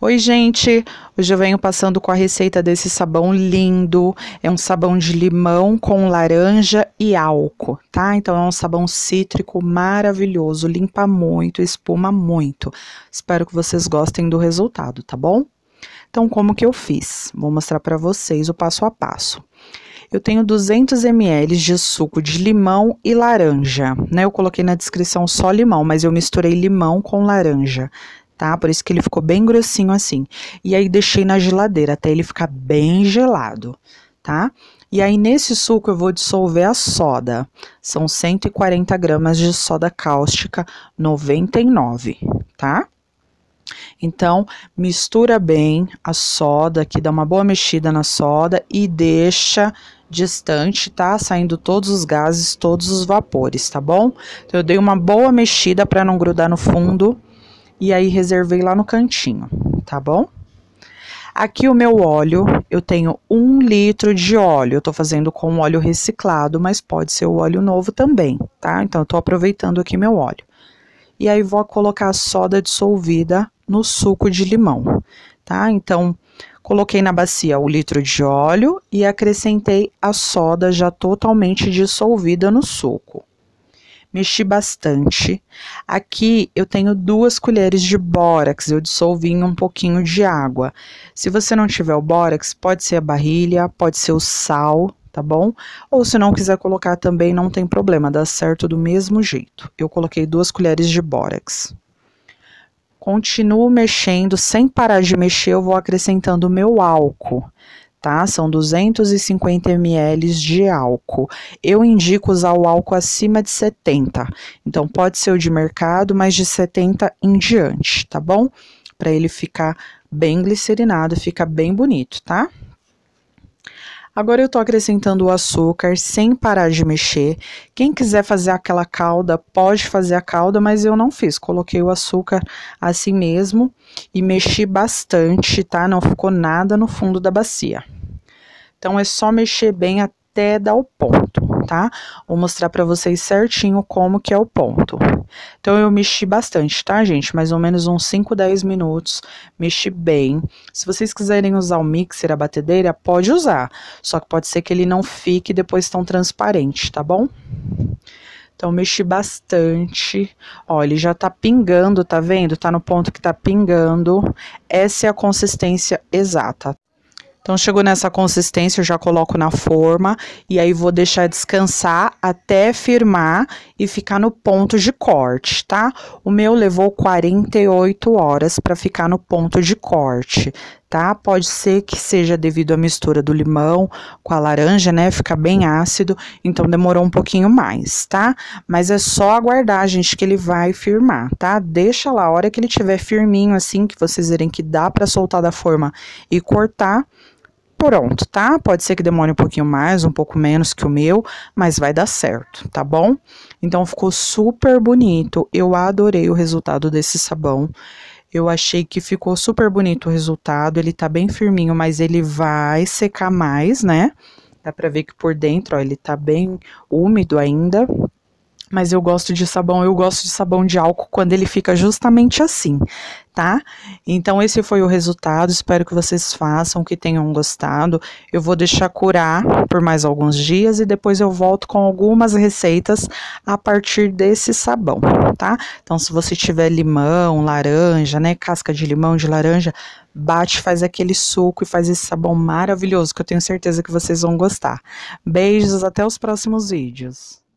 Oi, gente! Hoje eu venho passando com a receita desse sabão lindo. É um sabão de limão com laranja e álcool, tá? Então é um sabão cítrico maravilhoso, limpa muito, espuma muito. Espero que vocês gostem do resultado, tá bom? Então, como que eu fiz? Vou mostrar para vocês o passo a passo. Eu tenho 200 ml de suco de limão e laranja, né? Eu coloquei na descrição só limão, mas eu misturei limão com laranja tá? Por isso que ele ficou bem grossinho assim. E aí deixei na geladeira até ele ficar bem gelado, tá? E aí nesse suco eu vou dissolver a soda. São 140 gramas de soda cáustica 99, tá? Então, mistura bem a soda, aqui dá uma boa mexida na soda e deixa distante, tá? Saindo todos os gases, todos os vapores, tá bom? Então, eu dei uma boa mexida para não grudar no fundo e aí reservei lá no cantinho, tá bom? Aqui o meu óleo, eu tenho um litro de óleo, eu tô fazendo com óleo reciclado, mas pode ser o óleo novo também, tá? Então, eu tô aproveitando aqui meu óleo. E aí, vou colocar a soda dissolvida no suco de limão, tá? Então, coloquei na bacia o litro de óleo e acrescentei a soda já totalmente dissolvida no suco mexi bastante. Aqui eu tenho duas colheres de bórax, eu dissolvi em um pouquinho de água. Se você não tiver o bórax, pode ser a barrilha, pode ser o sal, tá bom? Ou se não quiser colocar também, não tem problema, dá certo do mesmo jeito. Eu coloquei duas colheres de bórax. Continuo mexendo, sem parar de mexer, eu vou acrescentando o meu álcool tá? São 250 ml de álcool. Eu indico usar o álcool acima de 70. Então pode ser o de mercado, mas de 70 em diante, tá bom? Para ele ficar bem glicerinado, fica bem bonito, tá? Agora eu tô acrescentando o açúcar sem parar de mexer. Quem quiser fazer aquela calda, pode fazer a calda, mas eu não fiz. Coloquei o açúcar assim mesmo e mexi bastante, tá? Não ficou nada no fundo da bacia. Então é só mexer bem até dar o ponto tá? Vou mostrar para vocês certinho como que é o ponto. Então, eu mexi bastante, tá, gente? Mais ou menos uns 5, 10 minutos, mexi bem. Se vocês quiserem usar o mixer, a batedeira, pode usar. Só que pode ser que ele não fique depois tão transparente, tá bom? Então, mexi bastante. Ó, ele já tá pingando, tá vendo? Tá no ponto que tá pingando. Essa é a consistência exata. Então, chegou nessa consistência, eu já coloco na forma e aí vou deixar descansar até firmar e ficar no ponto de corte, tá? O meu levou 48 horas para ficar no ponto de corte, tá? Pode ser que seja devido à mistura do limão com a laranja, né? Fica bem ácido, então demorou um pouquinho mais, tá? Mas é só aguardar, gente, que ele vai firmar, tá? Deixa lá, a hora que ele tiver firminho assim, que vocês verem que dá para soltar da forma e cortar, pronto, tá? Pode ser que demore um pouquinho mais, um pouco menos que o meu, mas vai dar certo, tá bom? Então ficou super bonito. Eu adorei o resultado desse sabão. Eu achei que ficou super bonito o resultado. Ele tá bem firminho, mas ele vai secar mais, né? Dá pra ver que por dentro, ó, ele tá bem úmido ainda. Mas eu gosto de sabão, eu gosto de sabão de álcool quando ele fica justamente assim, tá? Então esse foi o resultado, espero que vocês façam, que tenham gostado. Eu vou deixar curar por mais alguns dias e depois eu volto com algumas receitas a partir desse sabão, tá? Então se você tiver limão, laranja, né, casca de limão, de laranja, bate, faz aquele suco e faz esse sabão maravilhoso que eu tenho certeza que vocês vão gostar. Beijos, até os próximos vídeos.